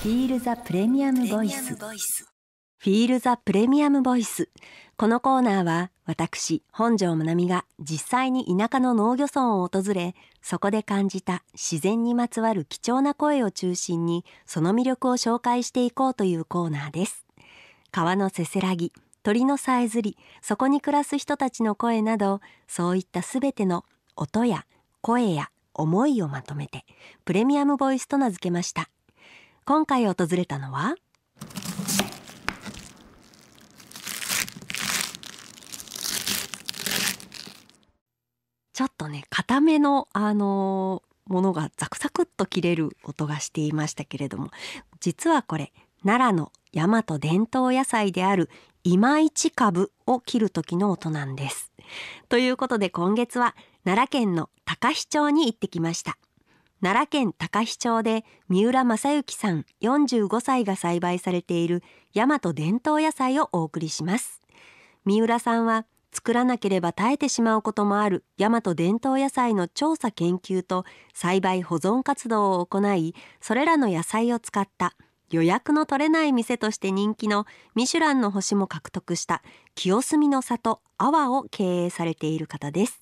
フィールザプレミアムボイス。フィールザプレミアムボイス。このコーナーは私、本庄まなみが実際に田舎の農漁村を訪れ、そこで感じた自然にまつわる貴重な声を中心に、その魅力を紹介していこうというコーナーです。川のせせらぎ、鳥のさえずり、そこに暮らす人たちの声など、そういったすべての音や声や思いをまとめて、プレミアムボイスと名付けました。今回訪れたのはちょっとね固めのあのものがザクザクっと切れる音がしていましたけれども実はこれ奈良の大和伝統野菜である今市株を切る時の音なんです。ということで今月は奈良県の高市町に行ってきました。奈良県高飛町で三浦正幸さん45歳が栽培されている大和伝統野菜をお送りします三浦さんは作らなければ耐えてしまうこともある大和伝統野菜の調査研究と栽培保存活動を行いそれらの野菜を使った予約の取れない店として人気のミシュランの星も獲得した清澄の里阿波を経営されている方です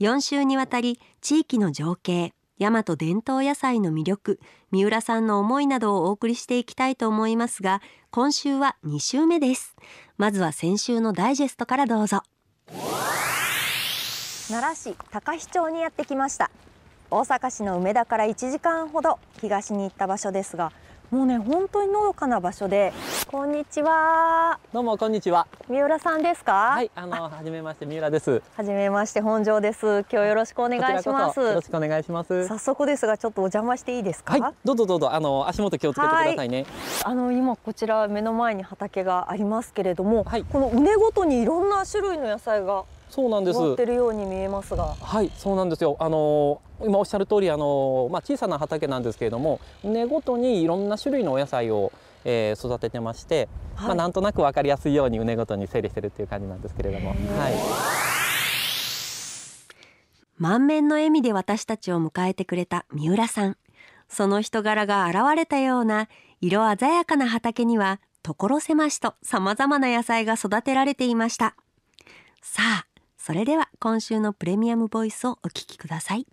4週にわたり地域の情景大和伝統野菜の魅力三浦さんの思いなどをお送りしていきたいと思いますが今週は2週目ですまずは先週のダイジェストからどうぞ奈良市高飛町にやってきました大阪市の梅田から1時間ほど東に行った場所ですがもうね本当にのどかな場所でこんにちはどうもこんにちは三浦さんですかはいあの初めまして三浦です初めまして本庄です今日よろしくお願いしますよろしくお願いします早速ですがちょっとお邪魔していいですか、はい、どうぞどうぞあの足元気をつけてくださいねあの今こちら目の前に畑がありますけれども、はい、この畝ごとにいろんな種類の野菜がそうなんです。ってるように見えますが。はい、そうなんですよ。あのー、今おっしゃる通りあのー、まあ小さな畑なんですけれども、根ごとにいろんな種類のお野菜を、えー、育ててまして、はい、まあなんとなく分かりやすいように畝ごとに整理してるっていう感じなんですけれども、はい。満面の笑みで私たちを迎えてくれた三浦さん。その人柄が現れたような色鮮やかな畑には所狭しと様々な野菜が育てられていました。さあそれでは今週のプレミアムボイスをお聞きください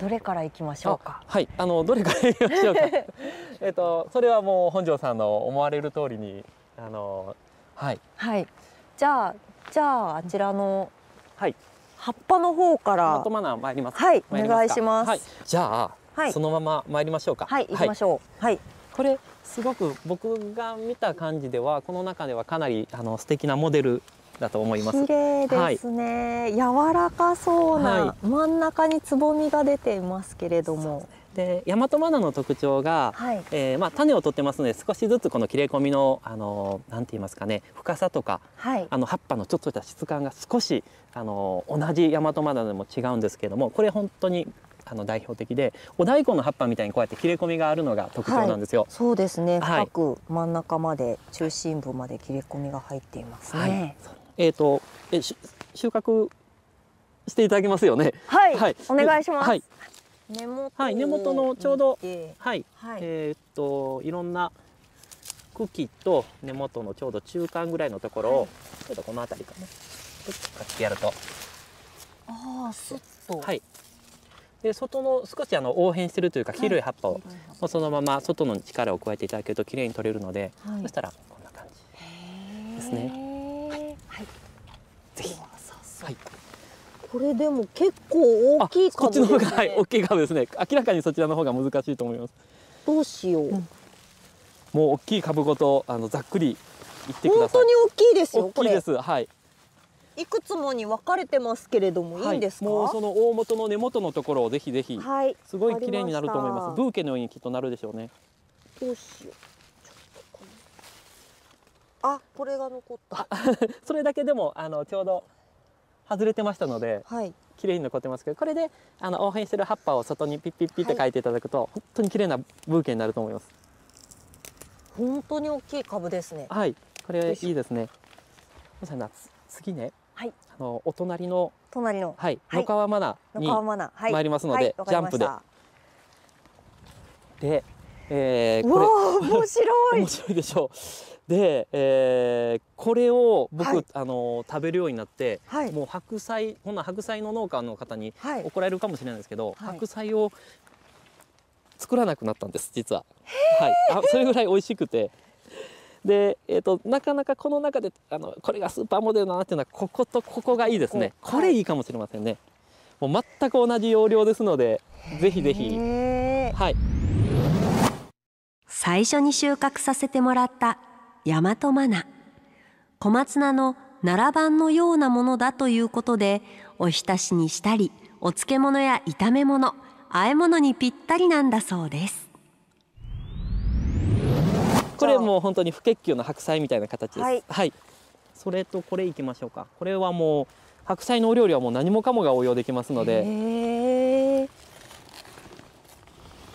どれからいきましょうかはいあのどれからいきましょうか えっとそれはもう本庄さんの思われる通りにあのはいはいじゃあじゃああちらのはい葉っぱの方からトマナー参りますはいお願いします、はい、じゃあ、はい、そのまま参りましょうかはい行きましょうはい、はいこれすごく僕が見た感じではこの中ではかなりあの素敵なモデルだと思います。綺麗ですね、はい、柔らかそうな、はい、真ん中につぼみが出ていますけれども。で大和マナの特徴が、はい、えー、まあ、種を取ってますので少しずつこの切れ込みのあのなんて言いますかね深さとか、はい、あの葉っぱのちょっとした質感が少しあの同じ大和マナでも違うんですけどもこれ本当にあの代表的でお大根の葉っぱみたいにこうやって切れ込みがあるのが特徴なんですよ、はい、そうですね、はい、深く真ん中まで中心部まで切れ込みが入っていますね、はい、えっ、ー、とえ収穫していただけますよねはい、お願いします、根元はい、根元のちょうど、はい、えー、っといろんな茎と根元のちょうど中間ぐらいのところを、ちょっとこの辺りかな、ね、かってやるとああすっとはいで外の少しあの応変してるというか黄色い葉っぱを、もうそのまま外の力を加えていただけるときれいに取れるので、そしたらこんな感じですね。はい、ぜひ。はいこれでも結構大きい株ですね。こっちの方が、はい、大きい株ですね。明らかにそちらの方が難しいと思います。どうしよう。うん、もう大きい株ごとあのざっくり言ってください。本当に大きいですよ。大きいです。はい。いくつもに分かれてますけれども、い、いんですかもうその大元の根元のところをぜひぜひ、はい、すごい綺麗になると思いますブーケのようにきっとなるでしょうねどうしようあこれが残った それだけでもあのちょうど外れてましたので、はい、綺麗に残ってますけどこれであの応変してる葉っぱを外にピッピッピッって書いていただくと、はい、本当に綺麗なブーケになると思います本当に大きい株ですねはいこれいいですね次ねはい、あのお隣の隣の、はい、野川マナに参りますので、ジャンプで。で、えー、これ面白い 面白いでしょう。で、えー、これを僕、はい、あの食べるようになって、はい、もう白菜こんな白菜の農家の方に怒られるかもしれないですけど、白菜を作らなくなったんです実は。はい、あそれぐらい美味しくて。で、えーと、なかなかこの中であのこれがスーパーモデルだなっていうのはこことここがいいですねこれいいかもしれませんねもう全く同じ要領ですのでぜひぜひはい最初に収穫させてもらった大和マナ小松菜の奈良版のようなものだということでおひたしにしたりお漬物や炒め物和え物にぴったりなんだそうですこれもう本当に不結球の白菜みたいな形です、はい、はい、それとこれいきましょうかこれはもう白菜のお料理はもう何もかもが応用できますので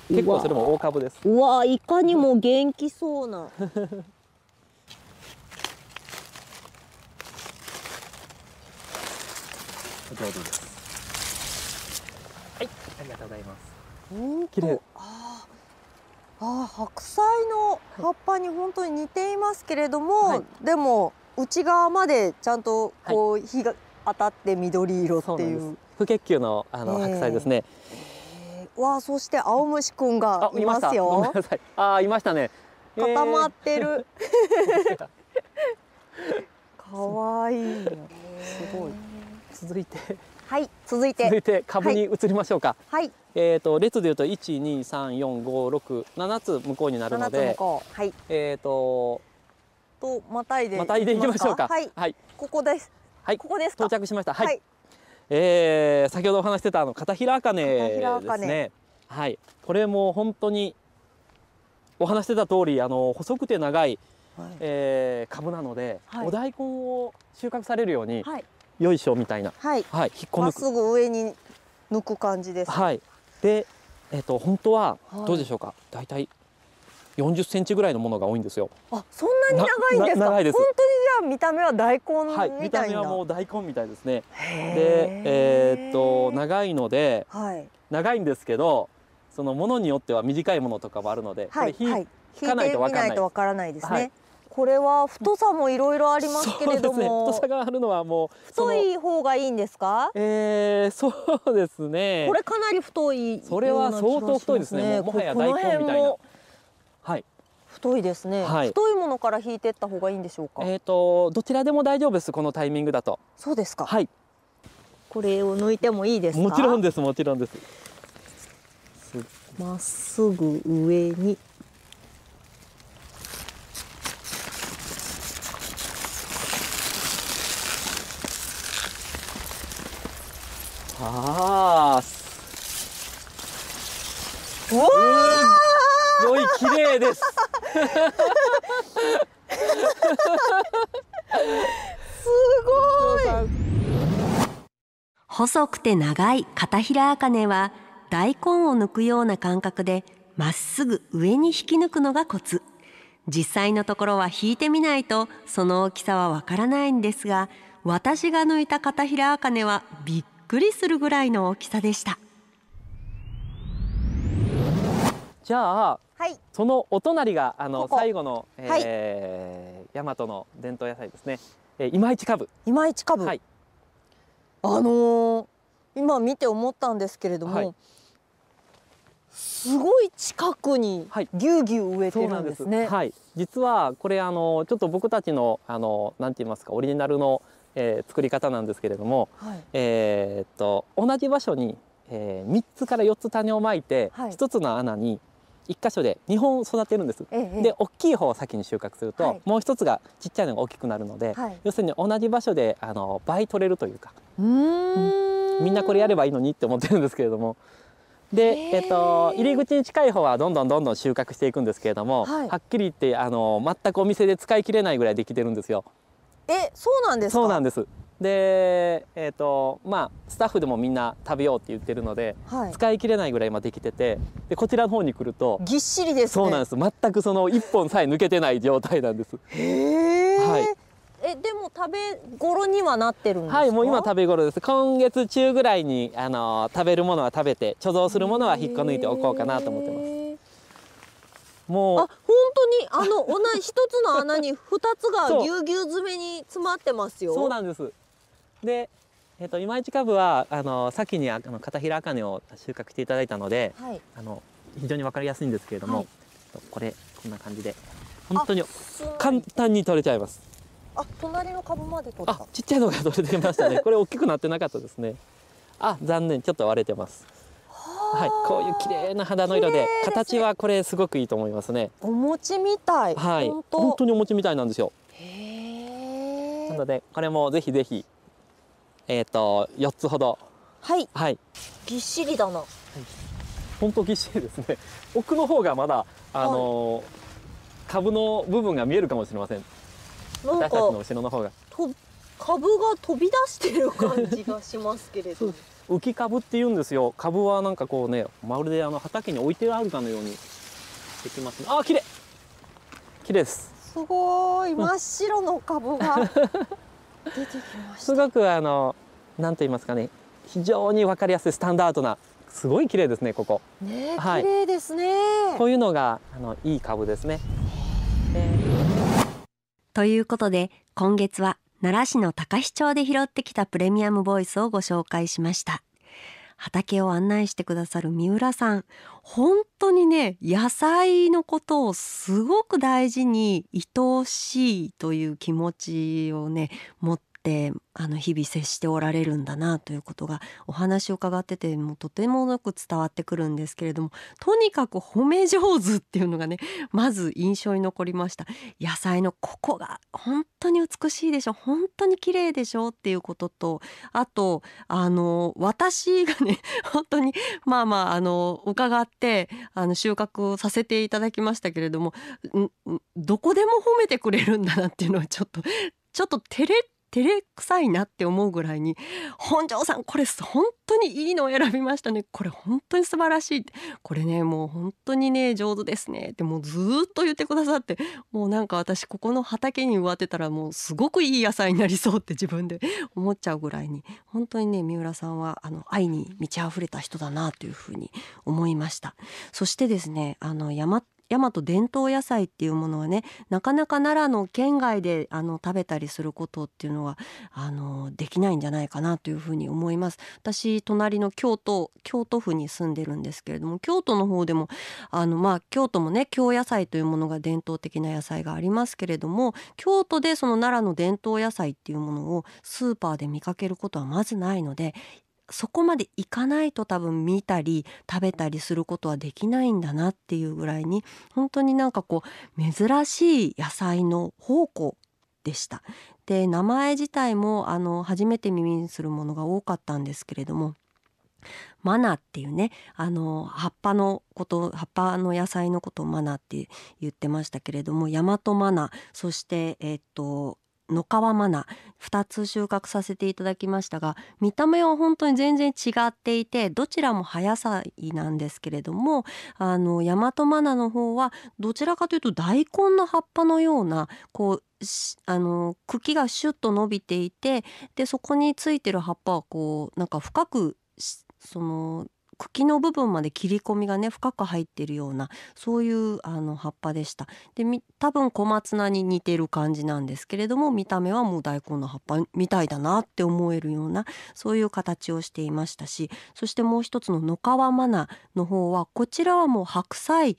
結構それも大株ですうわいかにも元気そうなはい ありがとうございます綺麗あ白菜の葉っぱに本当に似ていますけれども、はい、でも内側までちゃんとこう日が当たって緑色っていう。はい、不結球のあの白菜ですね。えー、わあそして青虫くんがいますよ。あいましたね。固まってる。かわ愛、いい。すごい。続いてはい続いて続いて株に移りましょうかはい、えっ、ー、と列でいうと一二三四五六七つ向こうになるのではいえっ、ー、ととまたいでまたいでいきましょうかはい、はい、ここですはいここです到着しましたはい、はい、えー、先ほどお話してたあの片平茜ですねはいこれも本当にお話してた通りあの細くて長いはい、えー、株なので、はい、お大根を収穫されるように、はい、よいしょみたいな、はい、はい、引っこ抜く。すぐ上に抜く感じです。はい。で、えっ、ー、と本当はどうでしょうか。だ、はいたい40センチぐらいのものが多いんですよ。あ、そんなに長いんですか。長いです。本当にじゃあ見た目は大根はい、見た目はもう大根みたいですね。で、えっ、と長いので、はい、長いんですけど、そのものによっては短いものとかもあるので、はい、これ引、はい、かないとわからない。ないですね。はいこれは太さもいろいろありますけれども、ね、太さがあるのはもう太い方がいいんですかえー、そうですねこれかなり太い、ね、それは相当太いですねもはや大根みたいなはい太いですね、はい、太いものから引いてった方がいいんでしょうかえっ、ー、とどちらでも大丈夫ですこのタイミングだとそうですかはいこれを抜いてもいいですもちろんですもちろんですまっすぐ上にうわすごい綺麗ですすごい細くて長い片平茜は大根を抜くような感覚でまっすぐ上に引き抜くのがコツ実際のところは引いてみないとその大きさはわからないんですが私が抜いた片平茜はびっくりするぐらいの大きさでしたじゃあ、はい、そのお隣があのここ最後の、えーはい、大和の伝統野菜ですね、えー、今市株今市株、はい、あのー、今見て思ったんですけれども、はい、すごい近くにぎゅうぎゅう植えてるんですね、はい、実はこれあのちょっと僕たちのあのなんて言いますかオリジナルの、えー、作り方なんですけれども、はい、えー、っと同じ場所に、えー、3つから4つ種をまいて、はい、1つの穴に1箇所で2本育てるんです、ええ、で大きい方を先に収穫すると、はい、もう一つがちっちゃいのが大きくなるので、はい、要するに同じ場所であの倍取れるというかうんみんなこれやればいいのにって思ってるんですけれどもで、えっと入り口に近い方はどんどんどんどん収穫していくんですけれども、はい、はっきり言ってあの全くお店で使い切れないぐらいできてるんですよ。えそうなんですそうなんですでえーとまあ、スタッフでもみんな食べようって言ってるので、はい、使い切れないぐらい今できててでこちらの方に来るとぎっしりです、ね、そうなんです全くその1本さえ抜けてない状態なんです。へー、はいえでも食べ頃にはなってるんですかはいもう今食べ頃です今月中ぐらいにあの食べるものは食べて貯蔵するものは引っこ抜いておこうかなと思ってますもうあ本当にあの同じ一つの穴に二つがぎゅうぎゅう詰めに詰まってますよそうなんですでえっ、ー、と今一株はあの先にあの片平茜を収穫していただいたので、はい、あの非常にわかりやすいんですけれども、はい、これこんな感じで本当に簡単に取れちゃいますあ隣の株まで取ったちっちゃいのが取れてましたねこれ大きくなってなかったですねあ残念ちょっと割れてますはい、こういう綺麗な肌の色で形はこれすごくいいと思いますねお餅みたい、はい、本当にお餅みたいなんですよなのでこれもぜひぜひえっ、ー、と4つほどはい、はい、ぎっしりだな、はい本当ぎっしりですね 奥の方がまだあの、はい、株の部分が見えるかもしれません私たちの後ろの方がと株が飛び出してる感じがしますけれど 浮き株って言うんですよ株はなんかこうねまるであの畑に置いてあるかのようにできますねあ綺麗綺麗ですすごい、真っ白の株が 出てきましたすごくあのなんと言いますかね非常にわかりやすいスタンダードなすごい綺麗ですねここね、はい、綺麗ですねこういうのがあのいい株ですね、ということで今月は奈良市の高志町で拾ってきたプレミアムボイスをご紹介しました畑を案内してくださる三浦さん本当にね野菜のことをすごく大事に愛おしいという気持ちをね持っってあの日々接しておられるんだなということがお話を伺っててもうとてもよく伝わってくるんですけれどもとにかく褒め上手っていうのがね まず印象に残りました野菜のここが本当に美しいでしょ本当に綺麗でしょっていうこととあとあの私がね 本当にまあまああの伺ってあの収穫させていただきましたけれどもどこでも褒めてくれるんだなっていうのはちょっとちょっと照れ照れくさいなって思うぐらいに本庄さんこれ本当にいいのを選びましたねこれ本当に素晴らしいこれねもう本当にね上手ですねってもうずっと言ってくださってもうなんか私ここの畑に植わってたらもうすごくいい野菜になりそうって自分で 思っちゃうぐらいに本当にね三浦さんはあの愛に満ち溢れた人だなというふうに思いましたそしてですねあの山大和伝統野菜っていうものはねなかなか奈良の県外であの食べたりすることっていうのはあのできないんじゃないかなというふうに思います私隣の京都京都府に住んでるんですけれども京都の方でもあのまあ京都もね京野菜というものが伝統的な野菜がありますけれども京都でその奈良の伝統野菜っていうものをスーパーで見かけることはまずないのでそこまで行かないと多分見たり食べたりすることはできないんだなっていうぐらいに本当になんかこう珍しい野菜の宝庫でした。で名前自体もあの初めて耳にするものが多かったんですけれどもマナっていうねあの葉っぱのこと葉っぱの野菜のことをマナって言ってましたけれどもヤマトマナそしてえっと野川マナ2つ収穫させていただきましたが見た目は本当に全然違っていてどちらも葉野菜なんですけれどもあの大和マナの方はどちらかというと大根の葉っぱのようなこうあの茎がシュッと伸びていてでそこについてる葉っぱはこうなんか深くその茎の部分まで切り込みがね深く入っているようなそういうあの葉っぱでしたで多分小松菜に似てる感じなんですけれども見た目はもう大根の葉っぱみたいだなって思えるようなそういう形をしていましたしそしてもう一つの野川マナの方はこちらはもう白菜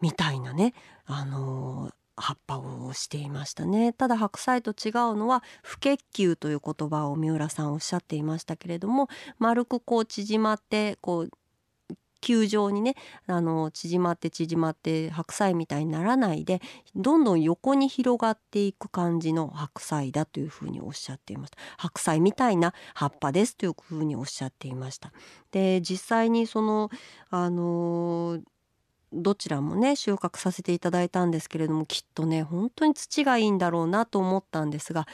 みたいなねあのー葉っぱをしていましたねただ白菜と違うのは不結球という言葉を三浦さんおっしゃっていましたけれども丸くこう縮まってこう球状にねあの縮まって縮まって白菜みたいにならないでどんどん横に広がっていく感じの白菜だというふうにおっしゃっていました白菜みたいな葉っぱですというふうにおっしゃっていましたで実際にそのあのどちらもね収穫させていただいたんですけれどもきっとね本当に土がいいんだろうなと思ったんですが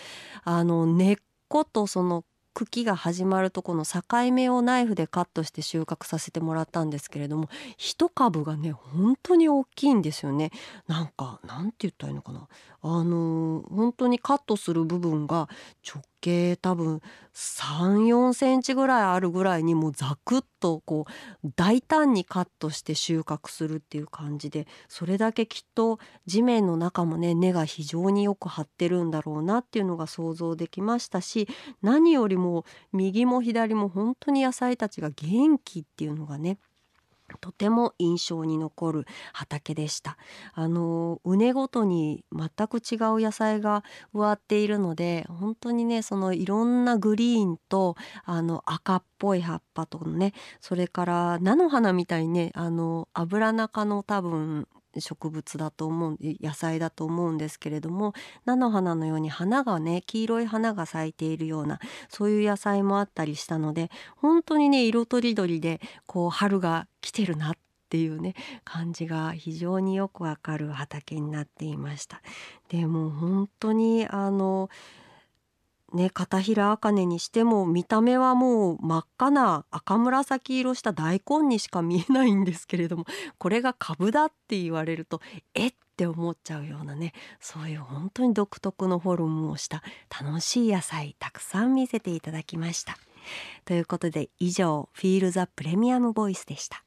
あの根っことその茎が始まるとこの境目をナイフでカットして収穫させてもらったんですけれども一株がね本当に大きいんですよねなんかなんて言ったらいいのかなあのー、本当にカットする部分が直径多分34センチぐらいあるぐらいにもうザクッとこう大胆にカットして収穫するっていう感じでそれだけきっと地面の中もね根が非常によく張ってるんだろうなっていうのが想像できましたし何よりも右も左も本当に野菜たちが元気っていうのがねとても印象に残る畑でしたあの畝ごとに全く違う野菜が植わっているので本当にねそのいろんなグリーンとあの赤っぽい葉っぱとねそれから菜の花みたいにねあのアブラナ科の多分植物だと思う野菜だと思うんですけれども菜の花のように花がね黄色い花が咲いているようなそういう野菜もあったりしたので本当にね色とりどりでこう春が来てるなっていうね感じが非常によくわかる畑になっていました。でも本当にあのね、片平茜にしても見た目はもう真っ赤な赤紫色した大根にしか見えないんですけれども これが株だって言われるとえって思っちゃうようなねそういう本当に独特のフォルムをした楽しい野菜たくさん見せていただきました。ということで以上「フィール・ザ・プレミアム・ボイス」でした。